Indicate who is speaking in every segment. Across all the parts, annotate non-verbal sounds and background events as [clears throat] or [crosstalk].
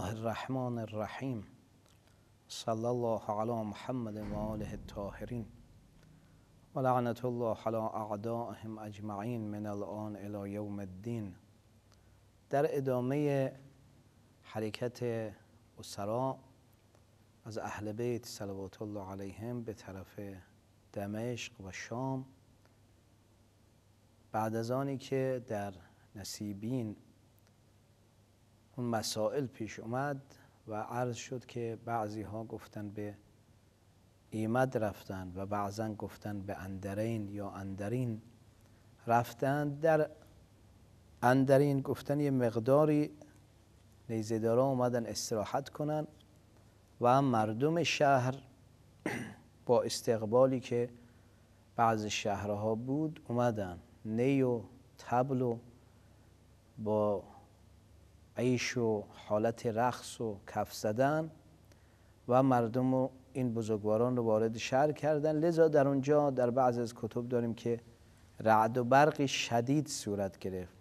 Speaker 1: الله الرحمن الرحیم صلی الله علی محمد و آله الطاهرین و لعنت الله علی اعدائهم اجمعین من الان الی یوم الدین در ادامه حرکت اسرا از اهل بیت صلوات الله علیهم به طرف دمشق و شام بعد از آنی که در نصیبین مسائل پیش اومد و عرض شد که بعضی ها گفتن به ایمد رفتن و بعضا گفتن به اندرین یا اندرین رفتن در اندرین گفتن یه مقداری نیزدارا اومدن استراحت کنن و مردم شهر [clears throat] با استقبالی که بعض شهرها بود اومدن نی و تبل و با عیش و حالت رقص و کف زدن و مردم و این بزرگواران رو وارد شهر کردن لذا در اونجا در بعض از کتب داریم که رعد و برقی شدید صورت گرفت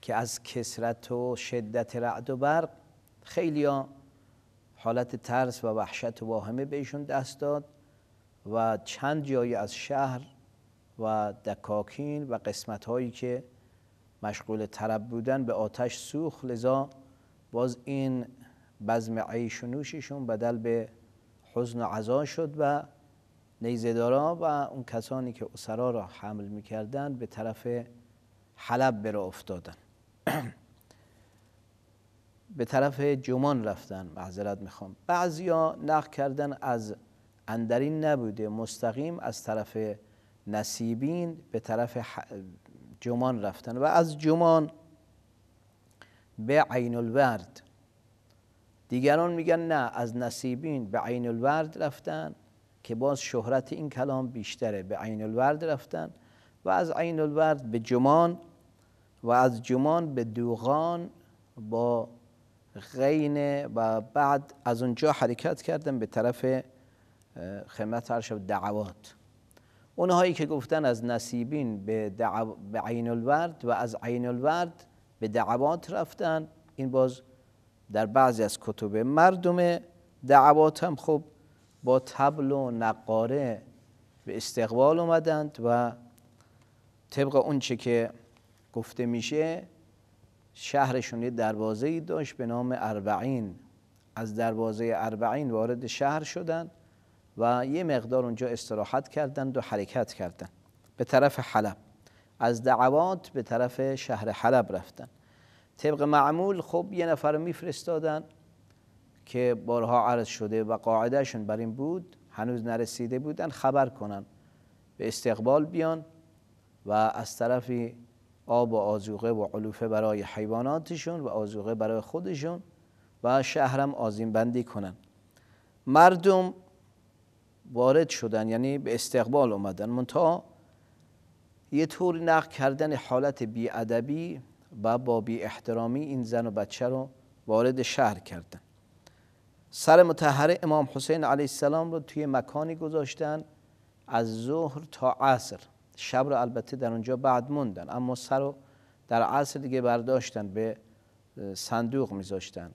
Speaker 1: که از کسرت و شدت رعد و برق خیلی ها حالت ترس و وحشت و واهمه بهشون دست داد و چند جایی از شهر و دکاکین و قسمت هایی که مشغول طرب بودن به آتش سوخ لذا باز این بزم عیش و نوششون بدل به حزن و عزا شد و نیزدارا و اون کسانی که اسرا را حمل میکردن به طرف حلب برا افتادن [clears throat] به طرف جمان رفتن معذرت میخوام بعضیا نقل کردن از اندرین نبوده مستقیم از طرف نصیبین به طرف جمان رفتن و از جمان به عین الورد دیگران میگن نه از نصیبین به عین الورد رفتن که باز شهرت این کلام بیشتره به عین الورد رفتن و از عین الورد به جمان و از جمان به دوغان با غین و بعد از اونجا حرکت کردن به طرف خدمت شب دعوات اونهایی که گفتن از نصیبین به, به عین الورد و از عین الورد به دعوات رفتن این باز در بعضی از کتب مردم دعوات هم خب با تبل و نقاره به استقبال اومدند و طبق اونچه که گفته میشه شهرشون یه دروازه ای داشت به نام اربعین از دروازه اربعین وارد شهر شدند و یه مقدار اونجا استراحت کردند و حرکت کردند به طرف حلب از دعوات به طرف شهر حلب رفتن طبق معمول خب یه نفر میفرستادن که بارها عرض شده و قاعدهشون بر این بود هنوز نرسیده بودن خبر کنن به استقبال بیان و از طرف آب و آزوقه و علوفه برای حیواناتشون و آزوقه برای خودشون و شهرم آزیم بندی کنن مردم وارد شدن یعنی به استقبال اومدن منتها یه طوری نقل کردن حالت بیادبی و با بی احترامی این زن و بچه رو وارد شهر کردن سر متحره امام حسین علیه السلام رو توی مکانی گذاشتن از ظهر تا عصر شب رو البته در اونجا بعد موندن اما سر رو در عصر دیگه برداشتن به صندوق میذاشتن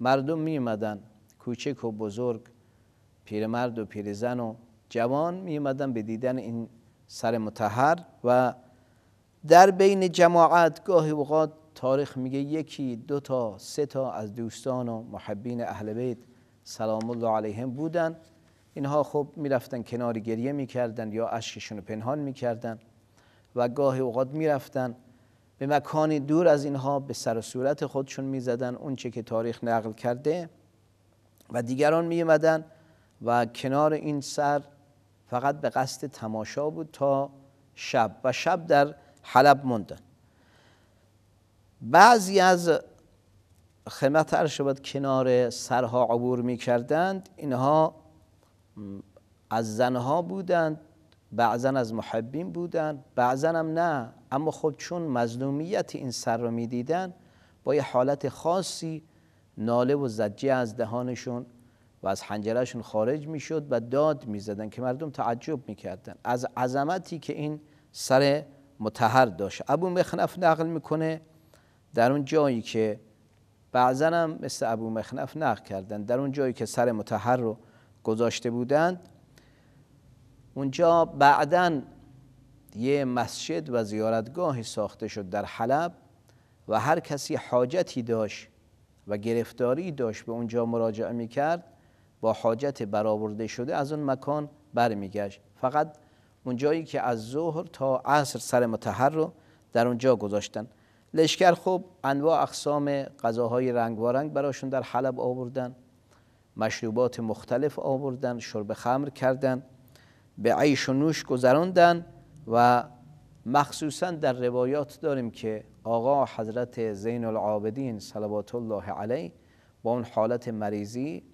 Speaker 1: مردم میمدن کوچک و بزرگ پیرمرد و پیرزن و جوان می اومدن به دیدن این سر متحر و در بین جماعت گاهی اوقات تاریخ میگه یکی دو تا سه تا از دوستان و محبین اهل بیت سلام الله علیهم بودن اینها خب میرفتن کنار گریه میکردن یا اشکشون رو پنهان میکردن و گاهی اوقات میرفتن به مکانی دور از اینها به سر و صورت خودشون میزدن اونچه که تاریخ نقل کرده و دیگران میومدن و کنار این سر فقط به قصد تماشا بود تا شب و شب در حلب موندن بعضی از خدمت هر کنار سرها عبور می کردند اینها از زنها بودند بعضا از محبین بودند بعضا هم نه اما خب چون مظلومیت این سر رو می دیدن با یه حالت خاصی ناله و زجه از دهانشون و از حنجرهشون خارج میشد و داد میزدن که مردم تعجب میکردن از عظمتی که این سر متحر داشت ابو مخنف نقل میکنه در اون جایی که بعضا هم مثل ابو مخنف نقل کردن در اون جایی که سر متحر رو گذاشته بودند اونجا بعدا یه مسجد و زیارتگاهی ساخته شد در حلب و هر کسی حاجتی داشت و گرفتاری داشت به اونجا مراجعه میکرد. با حاجت برآورده شده از اون مکان برمیگشت فقط اون جایی که از ظهر تا عصر سر متحر رو در اونجا گذاشتن لشکر خوب انواع اقسام غذاهای رنگوارنگ براشون در حلب آوردن مشروبات مختلف آوردن شرب خمر کردن به عیش و نوش گذراندن و مخصوصا در روایات داریم که آقا حضرت زین العابدین صلوات الله علیه با اون حالت مریضی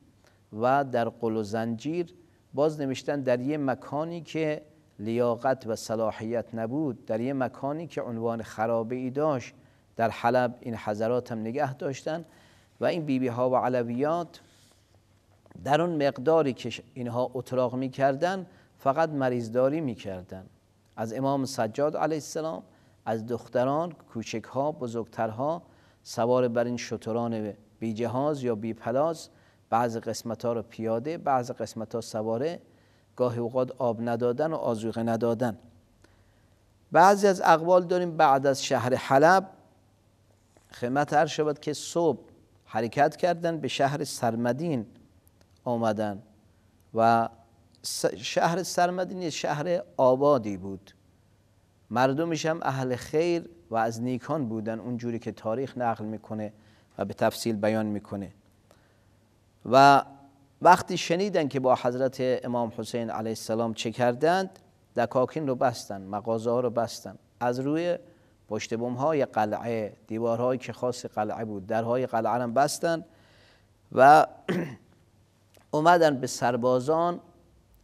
Speaker 1: و در قل و زنجیر باز نوشتن در یه مکانی که لیاقت و صلاحیت نبود در یه مکانی که عنوان خرابه ای داشت در حلب این حضرات هم نگه داشتن و این بیبی ها و علویات در اون مقداری که اینها اتراق می فقط مریضداری می کردن. از امام سجاد علیه السلام از دختران ها بزرگترها سوار بر این شتران بی جهاز یا بی پلاس بعض قسمت ها رو پیاده بعض قسمت ها سواره گاهی اوقات آب ندادن و آزوغه ندادن بعضی از اقوال داریم بعد از شهر حلب خدمت هر شود که صبح حرکت کردن به شهر سرمدین آمدن و شهر سرمدین یه شهر آبادی بود مردمش هم اهل خیر و از نیکان بودن اونجوری که تاریخ نقل میکنه و به تفصیل بیان میکنه و وقتی شنیدن که با حضرت امام حسین علیه السلام چه کردند دکاکین رو بستند مغازه رو بستند از روی پشت های قلعه دیوارهایی که خاص قلعه بود درهای قلعه هم بستن و [clears throat] اومدن به سربازان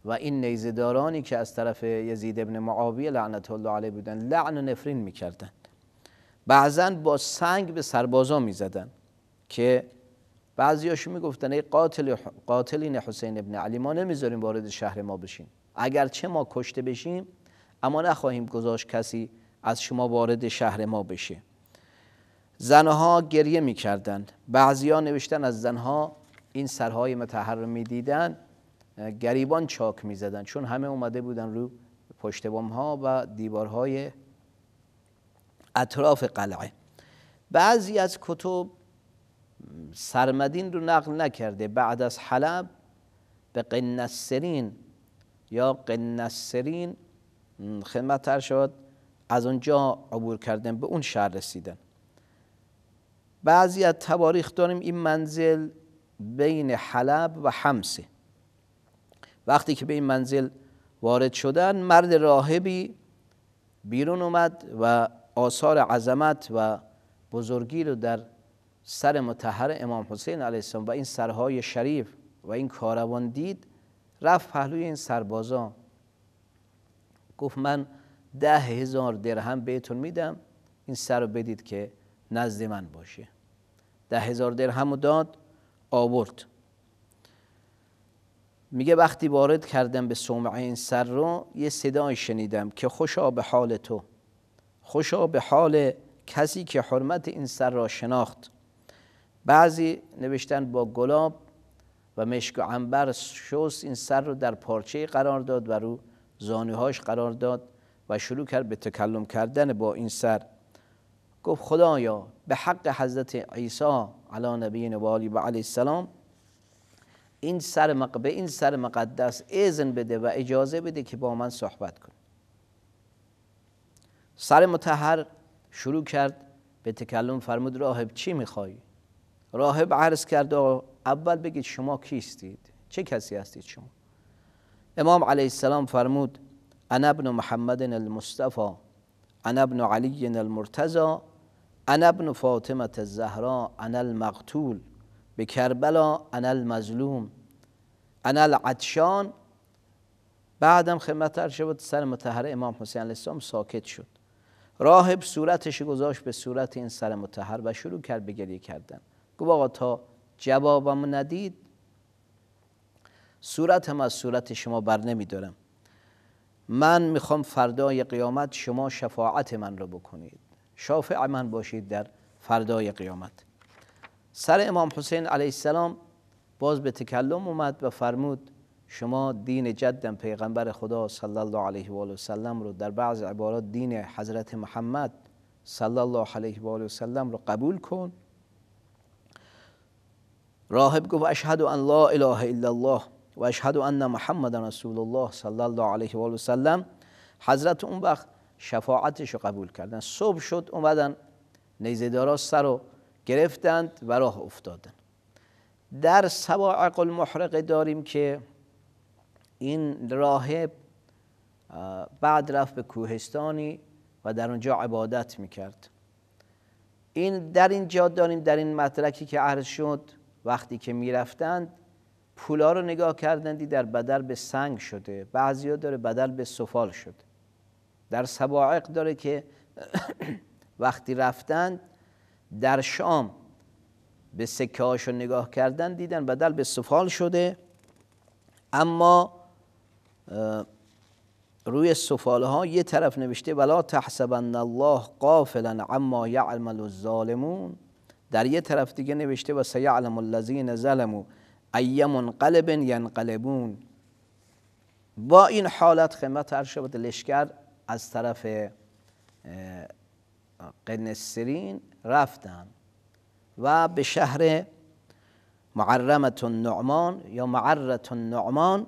Speaker 1: و این نیزدارانی که از طرف یزید ابن معاویه لعنت الله علیه بودن لعن و نفرین میکردن بعضا با سنگ به سربازان میزدن که بعضیاشون میگفتن ای قاتل قاتلین حسین ابن علی ما نمیذاریم وارد شهر ما بشین چه ما کشته بشیم اما نخواهیم گذاشت کسی از شما وارد شهر ما بشه زنها گریه میکردند ها نوشتن از زنها این سرهای متحر میدیدن گریبان چاک میزدن چون همه اومده بودن رو پشت ها و دیوارهای اطراف قلعه بعضی از کتب سرمدین رو نقل نکرده بعد از حلب به قنسرین یا قنسرین خدمت شد از اونجا عبور کردن به اون شهر رسیدن بعضی از تواریخ داریم این منزل بین حلب و حمسه وقتی که به این منزل وارد شدن مرد راهبی بیرون اومد و آثار عظمت و بزرگی رو در سر متحر امام حسین علیه السلام و این سرهای شریف و این کاروان دید رفت پهلوی این سربازا گفت من ده هزار درهم بهتون میدم این سر رو بدید که نزد من باشه ده هزار درهم رو داد آورد میگه وقتی وارد کردم به سومعه این سر رو یه صدای شنیدم که خوشا به حال تو خوشا به حال کسی که حرمت این سر را شناخت بعضی نوشتن با گلاب و مشک و عنبر شست این سر رو در پارچه قرار داد و رو زانوهاش قرار داد و شروع کرد به تکلم کردن با این سر گفت خدایا به حق حضرت عیسی علی نبی و و علیه السلام این سر این سر مقدس اذن بده و اجازه بده که با من صحبت کن سر متحر شروع کرد به تکلم فرمود راهب چی میخوای راهب عرض کرد و اول بگید شما کیستید چه کسی هستید شما امام علیه السلام فرمود انا ابن محمد المصطفى انا ابن علی المرتضى انا ابن فاطمه الزهراء انا المقتول به کربلا انا المظلوم انا العطشان بعدم خدمت هر شد سر متحره امام حسین علیه السلام ساکت شد راهب صورتش گذاشت به صورت این سر متحر و شروع کرد به گریه کردن گفت آقا تا جوابم ندید صورت هم از صورت شما بر نمیدارم من میخوام فردای قیامت شما شفاعت من رو بکنید شافع من باشید در فردای قیامت سر امام حسین علیه السلام باز به تکلم اومد و فرمود شما دین جدم پیغمبر خدا صلی الله علیه و آله رو در بعض عبارات دین حضرت محمد صلی الله علیه و آله رو قبول کن راهب گفت اشهد ان لا اله الا الله و اشهد ان محمد رسول الله صلی الله علیه و سلم حضرت اون وقت شفاعتش رو قبول کردن صبح شد اومدن نیزدارا سر رو گرفتند و راه افتادن در سواعق المحرقه داریم که این راهب بعد رفت به کوهستانی و در اونجا عبادت میکرد این در اینجا داریم در این مطرکی که عرض شد وقتی که میرفتند پولا رو نگاه کردن دید در بدل به سنگ شده ها داره بدل به سفال شده در سباعق داره که [clears throat] وقتی رفتند در شام به سکه رو نگاه کردن دیدن بدل به سفال شده اما روی سفال ها یه طرف نوشته ولا تحسبن الله قافلا عما یعمل الظالمون در یه طرف دیگه نوشته و سیعلم الذین ظلموا ای منقلب ینقلبون با این حالت خدمت هر شبت لشکر از طرف قنسرین رفتن و به شهر معرمت النعمان یا معرت النعمان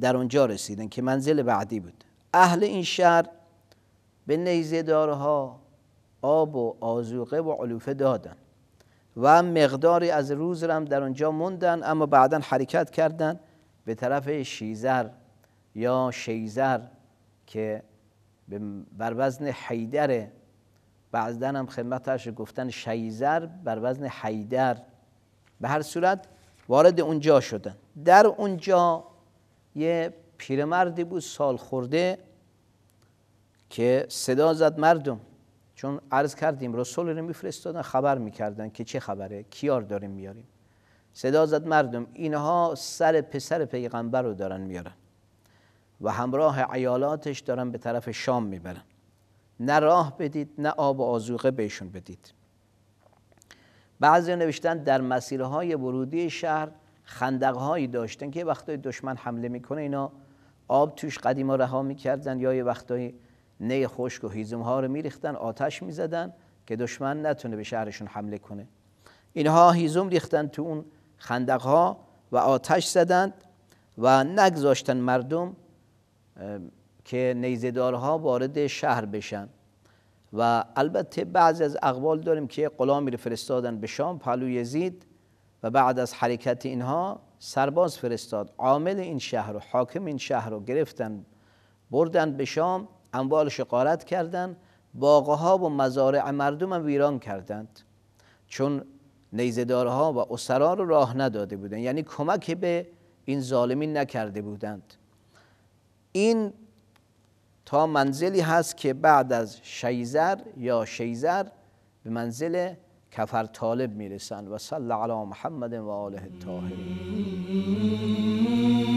Speaker 1: در اونجا رسیدن که منزل بعدی بود اهل این شهر به نیزه آب و آزوقه و علوفه دادن و مقداری از روز رم در اونجا موندن اما بعدا حرکت کردند به طرف شیزر یا شیزر که بر وزن حیدره بعضا هم خدمتش گفتن شیزر بر وزن حیدر به هر صورت وارد اونجا شدن در اونجا یه پیرمردی بود سال خورده که صدا زد مردم چون عرض کردیم رسول رو میفرستادن خبر میکردن که چه خبره کیار داریم میاریم صدا زد مردم اینها سر پسر پیغمبر رو دارن میارن و همراه عیالاتش دارن به طرف شام میبرن نه راه بدید نه آب و آزوقه بهشون بدید بعضی نوشتن در مسیرهای ورودی شهر خندقهایی داشتن که وقتای دشمن حمله میکنه اینا آب توش قدیما رها میکردن یا یه وقتایی نی خشک و هیزم ها رو میریختن آتش میزدن که دشمن نتونه به شهرشون حمله کنه اینها هیزم ریختن تو اون خندق ها و آتش زدند و نگذاشتن مردم که ها وارد شهر بشن و البته بعضی از اقوال داریم که قلامی رو فرستادن به شام پلو یزید و بعد از حرکت اینها سرباز فرستاد عامل این شهر و حاکم این شهر رو گرفتن بردن به شام اموالش قارت کردند باغه ها و مزارع مردم هم ویران کردند چون نیزدارها و اسرا رو راه نداده بودند یعنی کمک به این ظالمین نکرده بودند این تا منزلی هست که بعد از شیزر یا شیزر به منزل کفر طالب میرسند و صلی علی محمد و آله الطاهرین